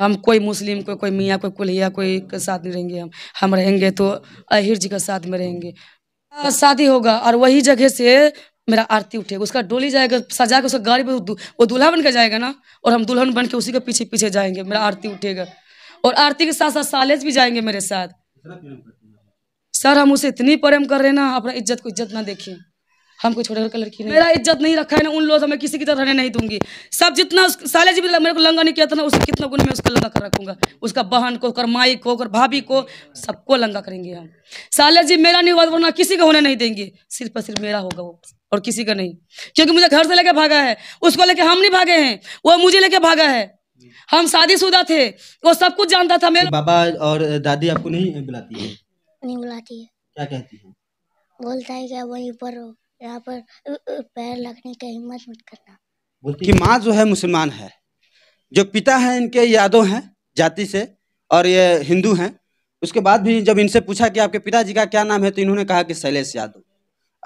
हम कोई मुस्लिम कोई कोई मियाँ कोई कुल्हिया कोई के साथ नहीं रहेंगे हम हम रहेंगे तो अहिर जी के साथ में रहेंगे शादी होगा और वही जगह से मेरा आरती उठेगा उसका डोली जाएगा सजा के उसका गाड़ी पर वो दूल्हा बन के जाएगा ना और हम दुल्हन बन के उसी के पीछे पीछे जाएंगे मेरा आरती उठेगा और आरती के साथ साथ सालेज भी जाएंगे मेरे साथ सर हम उसे इतनी प्रेम कर रहे हैं ना अपना इज्जत को इज्जत ना देखिए हम कोई छोटे कलर की नहीं मेरा इज्जत नहीं रखा है ना उन लोगों से मैं किसी की तरह रहने नहीं दूंगी सब जितना उस, साले जी भी मेरे को लंगा नहीं किया था ना उसे कितना गुना मैं उसका लंगा कर रखूंगा उसका बहन को कर माई को कर भाभी को सबको लंगा करेंगे हम साले जी मेरा नहीं हुआ तो वरना किसी का होने नहीं देंगे सिर्फ सिर्फ मेरा होगा वो और किसी का नहीं क्योंकि मुझे घर से लेके भागा है उसको लेके हम नहीं भागे हैं वो मुझे लेके भागा है हम शादीशुदा थे वो सब कुछ जानता था मेरा तो बाबा और दादी आपको नहीं बुलाती है नहीं बुलाती है क्या कहती है बोलता है क्या वहीं पर हो यहाँ पर पैर लगने का हिम्मत मत करना कि माँ जो है मुसलमान है जो पिता है इनके यादव हैं जाति से और ये हिंदू हैं उसके बाद भी जब इनसे पूछा कि आपके पिताजी का क्या नाम है तो इन्होंने कहा कि शैलेश यादव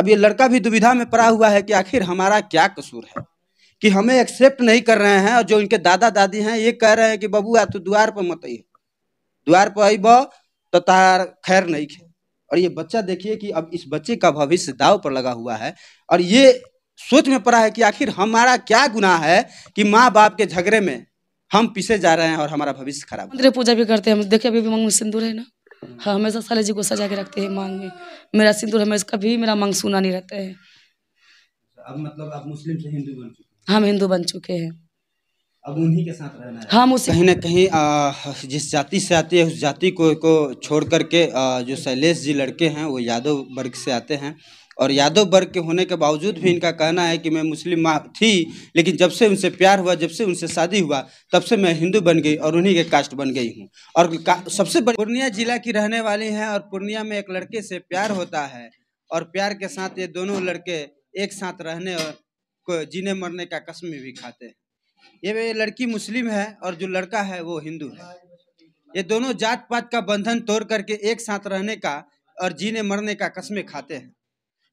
अब ये लड़का भी दुविधा में पड़ा हुआ है कि आखिर हमारा क्या कसूर है कि हमें एक्सेप्ट नहीं कर रहे हैं और जो इनके दादा दादी हैं ये कह रहे हैं कि आ तू द्वार पर मत आई द्वार पर आई बो तो तार खैर नहीं खे और ये बच्चा देखिए कि अब इस बच्चे का भविष्य दाव पर लगा हुआ है और ये सोच में पड़ा है कि आखिर हमारा क्या गुनाह है कि माँ बाप के झगड़े में हम पीछे जा रहे हैं और हमारा भविष्य खराब मंदिर पूजा भी करते हैं हम देखिए अभी भी मांग में सिंदूर है ना हम्म। हाँ हमेशा साले जी को सजा के रखते हैं मांग में मेरा सिंदूर हमेशा कभी मेरा मांग सुना नहीं रहता है अब मतलब आप मुस्लिम से हिंदू बन चुके हैं हम हिंदू बन चुके हैं अब उन्हीं के साथ रहना है हम उसे कहीं ना कहीं जिस जाति से आती है उस जाति को को छोड़ करके जो शैलेश जी लड़के हैं वो यादव वर्ग से आते हैं और यादव वर्ग के होने के बावजूद भी इनका कहना है कि मैं मुस्लिम माँ थी लेकिन जब से उनसे प्यार हुआ जब से उनसे शादी हुआ तब से मैं हिंदू बन गई और उन्हीं के कास्ट बन गई हूँ और सबसे बड़ी पूर्णिया जिला की रहने वाली हैं और पूर्णिया में एक लड़के से प्यार होता है और प्यार के साथ ये दोनों लड़के एक साथ रहने और जीने मरने का कसम भी खाते हैं ये लड़की मुस्लिम है और जो लड़का है वो हिंदू है ये दोनों जात पात का बंधन तोड़ करके एक साथ रहने का और जीने मरने का कस्में खाते हैं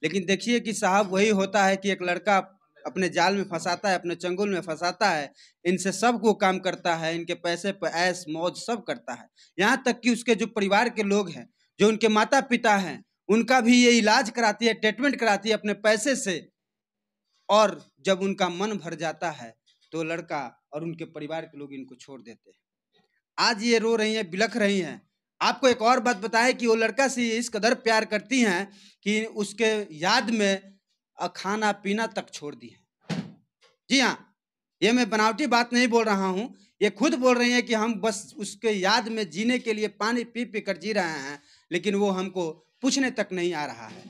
लेकिन देखिए कि साहब वही होता है कि एक लड़का अपने जाल में फंसाता है अपने चंगुल में फंसाता है इनसे सबको काम करता है इनके पैसे पर ऐश मौज सब करता है यहाँ तक कि उसके जो परिवार के लोग हैं जो उनके माता पिता हैं उनका भी ये इलाज कराती है ट्रीटमेंट कराती है अपने पैसे से और जब उनका मन भर जाता है तो लड़का और उनके परिवार के लोग इनको छोड़ देते हैं आज ये रो रही हैं बिलख रही हैं आपको एक और बात बताएं कि वो लड़का से इस कदर प्यार करती हैं कि उसके याद में खाना पीना तक छोड़ दी है जी हाँ ये मैं बनावटी बात नहीं बोल रहा हूँ ये खुद बोल रही हैं कि हम बस उसके याद में जीने के लिए पानी पी पी कर जी रहे हैं लेकिन वो हमको पूछने तक नहीं आ रहा है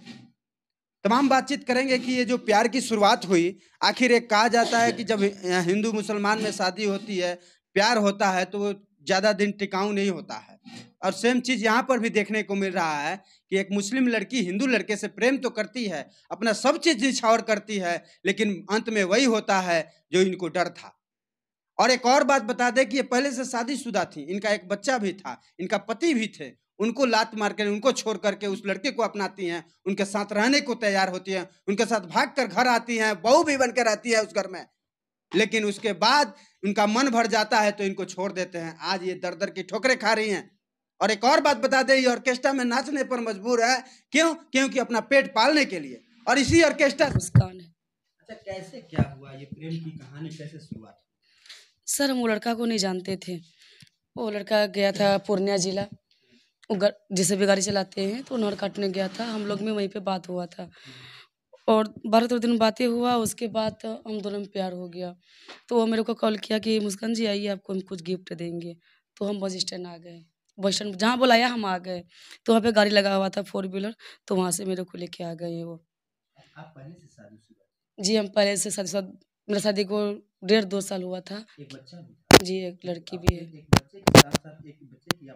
तमाम बातचीत करेंगे कि ये जो प्यार की शुरुआत हुई आखिर एक कहा जाता है कि जब हिंदू मुसलमान में शादी होती है प्यार होता है तो वो ज़्यादा दिन टिकाऊ नहीं होता है और सेम चीज़ यहाँ पर भी देखने को मिल रहा है कि एक मुस्लिम लड़की हिंदू लड़के से प्रेम तो करती है अपना सब चीज़ निछावर करती है लेकिन अंत में वही होता है जो इनको डर था और एक और बात बता दें कि ये पहले से शादीशुदा थी इनका एक बच्चा भी था इनका पति भी थे उनको लात मार कर उनको छोड़ करके उस लड़के को अपनाती हैं उनके साथ रहने को तैयार होती हैं उनके साथ भाग कर घर आती हैं बहू भी बनकर रहती है उस घर में लेकिन उसके बाद उनका मन भर जाता है तो इनको छोड़ देते हैं आज ये दर दर की ठोकरें खा रही हैं और एक और बात बता दें ये ऑर्केस्ट्रा में नाचने पर मजबूर है क्यों क्योंकि अपना पेट पालने के लिए और इसी ऑर्केस्ट्रा अच्छा कैसे क्या हुआ ये प्रेम की कहानी कैसे शुरुआत सर हम लड़का को नहीं जानते थे वो लड़का गया था पूर्णिया जिला जैसे भी गाड़ी चलाते हैं तो नहर काटने गया था हम लोग में वहीं पर बात हुआ था और बारह तेरह दिन बातें हुआ उसके बाद हम दोनों में प्यार हो गया तो वो मेरे को कॉल किया कि मुस्कान जी आइए आपको हम कुछ गिफ्ट देंगे तो हम बस स्टैंड आ गए बस स्टैंड जहाँ बुलाया हम आ गए तो वहाँ पे गाड़ी लगा हुआ था फोर व्हीलर तो वहाँ से मेरे को लेके आ गए वो आप पहले से जी हम पहले से शादी मेरा शादी को डेढ़ दो साल हुआ था एक बच्चा भी जी एक लड़की भी है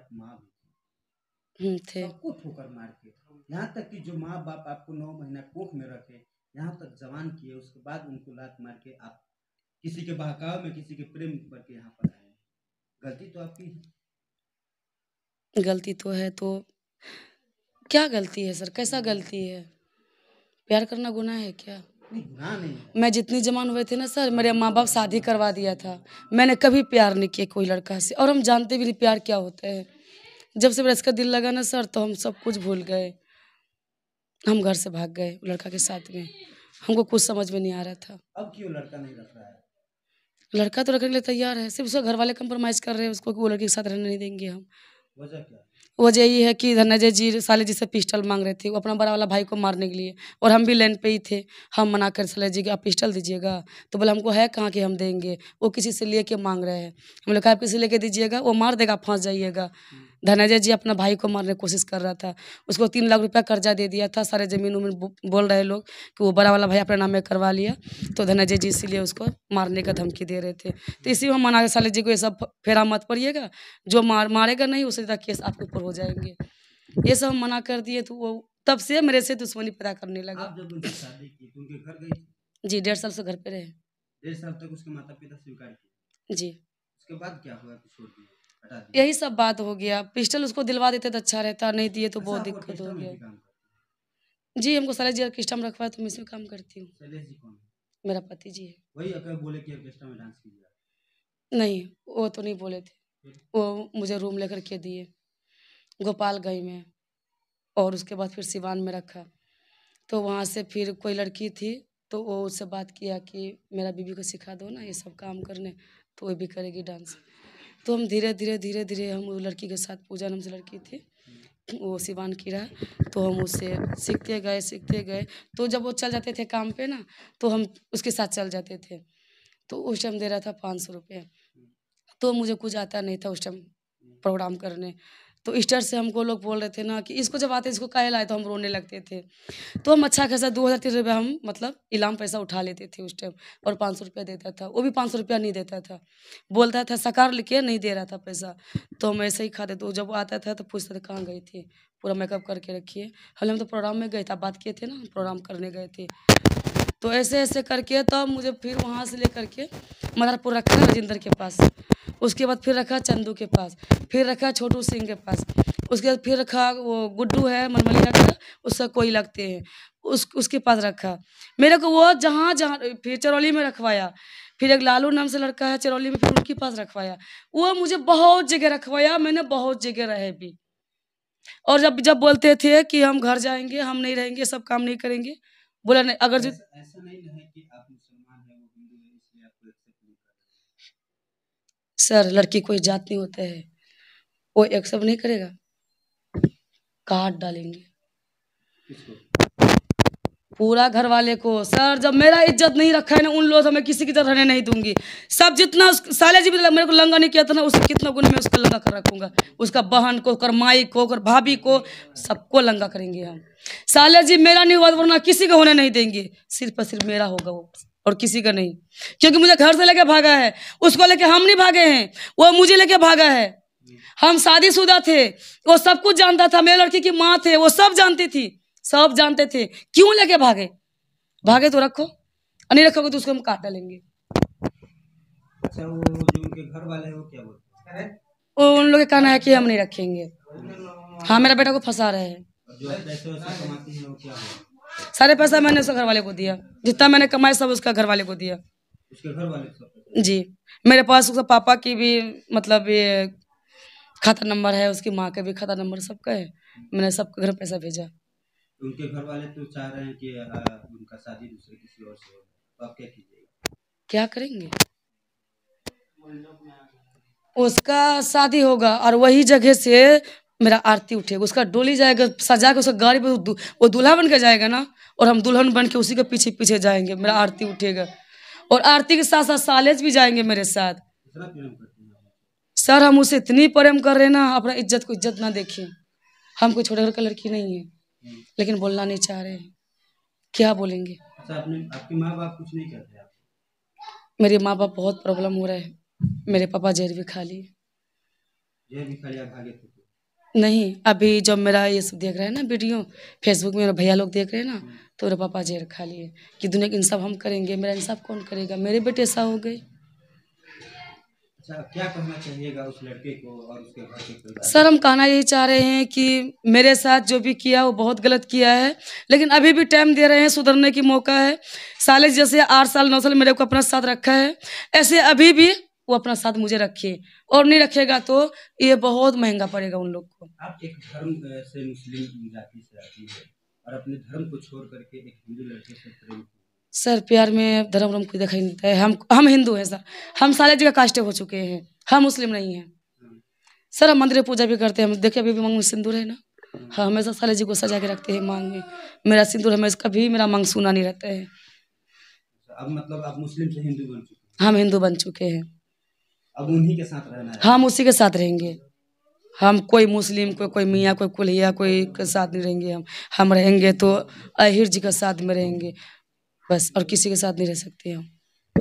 हम्म, थे सबको ठोकर मार के यहाँ तक कि जो माँ बाप आपको नौ महीना कोख में रखे यहाँ तक जवान किए उसके बाद उनको लात मार के आप किसी के बहकाव में किसी के प्रेम पर के यहाँ पर आए गलती तो आपकी है गलती तो है तो क्या गलती है सर कैसा गलती है प्यार करना गुनाह है क्या नहीं। मैं जितनी जवान हुए थे ना सर मेरे माँ बाप शादी करवा दिया था मैंने कभी प्यार नहीं किया कोई लड़का से और हम जानते भी नहीं प्यार क्या होता है जब से मेरा दिल लगा ना सर तो हम सब कुछ भूल गए हम घर से भाग गए लड़का के साथ में हमको कुछ समझ में नहीं आ रहा था अब क्यों लड़का नहीं रख रहा है लड़का तो रखने के लिए तैयार है सिर्फ उसका घर वाले कंप्रोमाइज़ कर रहे हैं उसको कि वो लड़के के साथ रहने नहीं देंगे हम वजह क्या वजह ये है कि धनंजय जी साले जी से पिस्टल मांग रहे थे वो अपना बड़ा वाला भाई को मारने के लिए और हम भी लाइन पे ही थे हम मना कर साले जी कि आप पिस्टल दीजिएगा तो बोले हमको है कहाँ कि हम देंगे वो किसी से ले मांग रहे हैं हम लोग आप किसी लेके दीजिएगा वो मार देगा फंस जाइएगा धनंजय जी अपना भाई को मारने की कोशिश कर रहा था उसको तीन लाख रुपया कर्जा दे दिया था सारे जमीन उमीन बोल रहे लोग कि वो बड़ा वाला भाई अपने नाम में करवा लिया तो धनंजय जी इसीलिए उसको मारने का धमकी दे रहे थे तो इसी में मना साले जी को ये सब फेरा मत पड़िएगा जो मार मारेगा नहीं उसे तक केस आपके ऊपर हो जाएंगे ये सब मना कर दिए तो वो तब से मेरे से दुश्मनी पैदा करने लगा तो जी डेढ़ साल से घर पे रहे डेढ़ साल तक उसके माता पिता स्वीकार किए जी उसके बाद क्या हुआ छोड़ दिया यही सब बात हो गया पिस्टल उसको दिलवा देते तो अच्छा रहता नहीं दिए तो बहुत दिक्कत हो गया जी हमको सारे जी ऑर्केस्ट्रा में रखवा तो मैं इसमें काम करती हूँ मेरा पति जी है वही अगर बोले कि में डांस कीजिए नहीं वो तो नहीं बोले थे वो मुझे रूम लेकर के दिए गोपाल गई में और उसके बाद फिर सिवान में रखा तो वहाँ से फिर कोई लड़की थी तो वो उससे बात किया कि मेरा बीबी को सिखा दो ना ये सब काम करने तो वो भी करेगी डांस तो हम धीरे धीरे धीरे धीरे हम वो लड़की के साथ पूजा नाम से लड़की थी वो सिवान की रहा तो हम उससे सीखते गए सीखते गए तो जब वो चल जाते थे काम पे ना तो हम उसके साथ चल जाते थे तो उस टाइम दे रहा था पाँच सौ रुपये तो मुझे कुछ आता नहीं था उस टाइम प्रोग्राम करने तो ईस्टर से हमको लोग बोल रहे थे ना कि इसको जब आते इसको कहे लाए तो हम रोने लगते थे तो हम अच्छा खासा दो हज़ार तीन रुपये हम मतलब इलाम पैसा उठा लेते थे उस टाइम और पाँच सौ रुपया देता था वो भी पाँच सौ रुपया नहीं देता था बोलता था सकार लिखे नहीं दे रहा था पैसा तो हम ऐसे ही खाते तो जब आता था तो पूछते थे कहाँ गई थी पूरा मेकअप करके रखिए हम तो प्रोग्राम में गए थे बात किए थे ना प्रोग्राम करने गए थे तो ऐसे ऐसे करके तब तो मुझे फिर वहाँ से लेकर के मदारपुर रखा राजेंद्र के पास उसके बाद फिर रखा चंदू के पास फिर रखा छोटू सिंह के पास उसके बाद फिर रखा वो गुड्डू है मनमलिया का उसका कोई लगते हैं उस उसके पास रखा मेरे को वो जहाँ जहाँ फिर चरौली में रखवाया फिर एक लालू नाम से लड़का है चरौली में फिर उनके पास रखवाया वो मुझे बहुत जगह रखवाया मैंने बहुत जगह रहे भी और जब जब बोलते थे कि हम घर जाएंगे हम नहीं रहेंगे सब काम नहीं करेंगे बोला नहीं अगर ऐसा, ऐसा नहीं है कि आप मुसलमान हैं वो हिंदू इसलिए आपको एक्सेप्ट नहीं सर लड़की कोई जात नहीं है वो एक्सेप्ट नहीं करेगा काट डालेंगे पूरा घर वाले को सर जब मेरा इज्जत नहीं रखा है ना उन लोगों से मैं किसी की तरह रहने नहीं दूंगी सब जितना उस साले जी भी मेरे को लंगा नहीं किया था ना उसे कितना गुण मैं उसको लंगा कर रखूंगा उसका बहन को कर माई को कर भाभी को सबको लंगा करेंगे हम साले जी मेरा नहीं हुआ तो वरना किसी को होने नहीं देंगे सिर्फ और सिर्फ मेरा होगा वो और किसी का नहीं क्योंकि मुझे घर से लेके भागा है उसको लेके हम नहीं भागे हैं वो मुझे लेके भागा है हम शादीशुदा थे वो सब कुछ जानता था मेरे लड़की की माँ थे वो सब जानती थी सब जानते थे क्यों लेके भागे भागे तो रखो नहीं रखोगे तो उसको हम काट डालेंगे अच्छा, वो उन लोग कहना है कि हम नहीं रखेंगे हाँ मेरा बेटा को फंसा रहे अच्छा हैं सारे पैसा मैंने उसके घर वाले को दिया जितना मैंने कमाया सब उसका घर वाले को दिया उसके घर वाले जी मेरे पास उसका पापा की भी मतलब ये खाता नंबर है उसकी माँ का भी खाता नंबर सबका है मैंने सबके घर पैसा भेजा उनके घर वाले तो चाह रहे हैं कि उनका शादी दूसरे किसी और से हो तो आप क्या कीजिएगा क्या करेंगे उसका शादी होगा और वही जगह से मेरा आरती उठेगा उसका डोली जाएगा सजा के उसका गाड़ी पर वो दूल्हा बन के जाएगा ना और हम दुल्हन बन के उसी के पीछे पीछे जाएंगे मेरा आरती उठेगा और आरती के साथ साथ सालेज भी जाएंगे मेरे साथ सर हम उसे इतनी प्रेम कर रहे हैं ना अपना इज्जत को इज्जत ना देखें हम कोई छोटे घर का लड़की नहीं है लेकिन बोलना नहीं चाह रहे हैं क्या बोलेंगे अच्छा, माँ बाप कुछ नहीं करते मेरे माँ बाप बहुत प्रॉब्लम हो रहा है मेरे पापा जेल भी खा लिए लिया नहीं अभी जब मेरा ये सब देख रहे हैं ना वीडियो फेसबुक में मेरा भैया लोग देख रहे हैं ना तो मेरे पापा जेल खा लिए कि दुनिया के इंसाफ हम करेंगे मेरा इंसाफ कौन करेगा मेरे बेटे ऐसा हो गई सर हम कहना यही चाह रहे हैं कि मेरे साथ जो भी किया वो बहुत गलत किया है लेकिन अभी भी टाइम दे रहे हैं सुधरने की मौका है साले जैसे आठ साल नौ साल मेरे को अपना साथ रखा है ऐसे अभी भी वो अपना साथ मुझे रखिए और नहीं रखेगा तो ये बहुत महंगा पड़ेगा उन लोग को आप एक धर्म से मुस्लिम जाति से आती है और अपने धर्म को छोड़ करके एक हिंदू लड़के से प्रेम सर प्यार में धर्म धर्म कोई दिखाई नहीं देता है हम हम हिंदू हैं सर हम सारे जगह कास्टे हो चुके हैं हम मुस्लिम नहीं हैं सर हम मंदिर पूजा भी करते हैं हम देखिए अभी भी मांग में सिंदूर है ना हाँ हमेशा साले जी को सजा के रखते हैं मांग में मेरा सिंदूर हमेशा कभी मेरा मांग सुना नहीं रहता है अब मतलब आप मुस्लिम से हिंदू बन चुके हम हिंदू बन चुके हैं अब उन्हीं के साथ रहना है हम उसी के साथ रहेंगे हम कोई मुस्लिम कोई कोई मियाँ कोई कुल्हिया कोई के साथ नहीं रहेंगे हम हम रहेंगे तो अहिर जी के साथ में रहेंगे बस और किसी के साथ नहीं रह सकते हम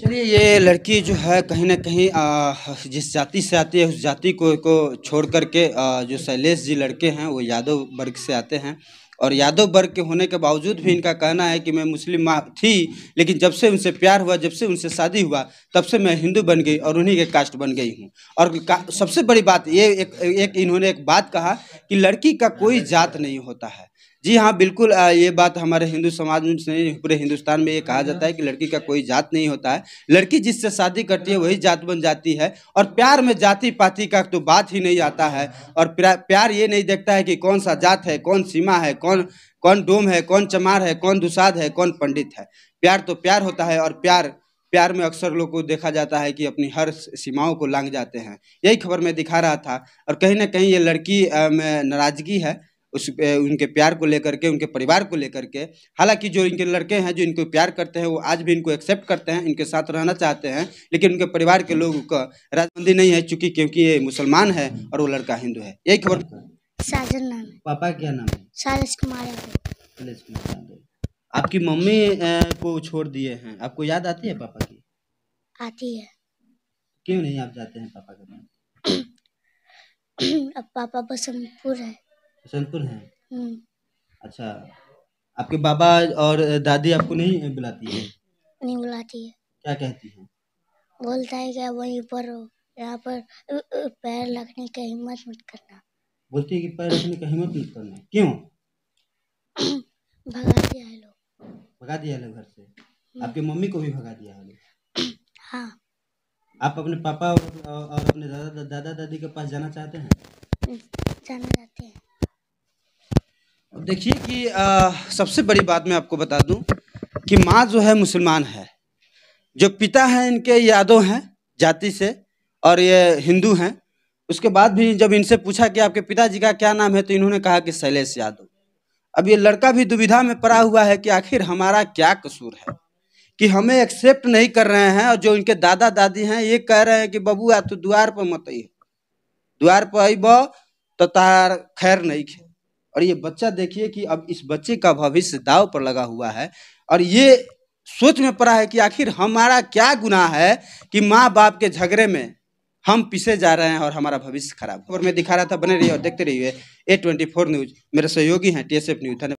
चलिए ये लड़की जो है कहीं ना कहीं आ, जिस जाति से आती है उस जाति को को छोड़ करके जो शैलेश जी लड़के हैं वो यादव वर्ग से आते हैं और यादव वर्ग के होने के बावजूद भी इनका कहना है कि मैं मुस्लिम माँ थी लेकिन जब से उनसे प्यार हुआ जब से उनसे शादी हुआ तब से मैं हिंदू बन गई और उन्हीं के कास्ट बन गई हूँ और सबसे बड़ी बात ये एक, एक इन्होंने एक बात कहा कि लड़की का कोई जात नहीं होता है जी हाँ बिल्कुल ये बात हमारे हिंदू समाज में पूरे हिंदुस्तान में ये कहा जाता है कि लड़की का कोई जात नहीं होता है लड़की जिससे शादी करती है वही जात बन जाती है और प्यार में जाति पाति का तो बात ही नहीं आता है और प्यार ये नहीं देखता है कि कौन सा जात है कौन सीमा है कौन कौन डोम है कौन चमार है कौन दुसाद है कौन पंडित है प्यार तो प्यार होता है और प्यार प्यार में अक्सर लोग को देखा जाता है कि अपनी हर सीमाओं को लांग जाते हैं यही खबर मैं दिखा रहा था और कहीं ना कहीं ये लड़की में नाराजगी है उस उनके प्यार को लेकर के उनके परिवार को लेकर के हालांकि जो इनके लड़के हैं जो इनको प्यार करते हैं वो आज भी इनको एक्सेप्ट करते हैं इनके साथ रहना चाहते हैं लेकिन उनके परिवार के लोग का राजबंदी नहीं है चूंकि क्योंकि ये मुसलमान है और वो लड़का हिंदू है यही खबर साजन नाम है पापा क्या नाम है कुमार आपकी मम्मी को छोड़ दिए हैं आपको याद आती है पापा की आती है क्यों नहीं आप जाते हैं पापा के पास अब पापा बसंतपुर है हसनपुर है हम्म। अच्छा आपके बाबा और दादी आपको नहीं बुलाती है नहीं बुलाती है क्या कहती है बोलता है क्या वहीं पर यहाँ पर पैर रखने का हिम्मत मत करना बोलती है कि पैर रखने का हिम्मत मत करना क्यों भगा दिया है लोग भगा दिया है घर से हम्म। आपके मम्मी को भी भगा दिया है हाँ आप अपने पापा और, और अपने दादा दादा दादी के पास जाना चाहते हैं हम्म, जाना चाहते हैं देखिए कि आ, सबसे बड़ी बात मैं आपको बता दूं कि माँ जो है मुसलमान है जो पिता हैं इनके यादव हैं जाति से और ये हिंदू हैं उसके बाद भी जब इनसे पूछा कि आपके पिताजी का क्या नाम है तो इन्होंने कहा कि शैलेश यादव अब ये लड़का भी दुविधा में पड़ा हुआ है कि आखिर हमारा क्या कसूर है कि हमें एक्सेप्ट नहीं कर रहे हैं और जो इनके दादा दादी हैं ये कह रहे हैं कि बबू आ तू द्वार पर मत आई द्वार पर आई बो तो तार खैर नहीं खे और ये बच्चा देखिए कि अब इस बच्चे का भविष्य दाव पर लगा हुआ है और ये सोच में पड़ा है कि आखिर हमारा क्या गुनाह है कि माँ बाप के झगड़े में हम पीछे जा रहे हैं और हमारा भविष्य खराब और मैं दिखा रहा था बने रहिए और देखते रहिए ए ट्वेंटी फोर न्यूज मेरे सहयोगी हैं टी एस एफ न्यूज धन्यवाद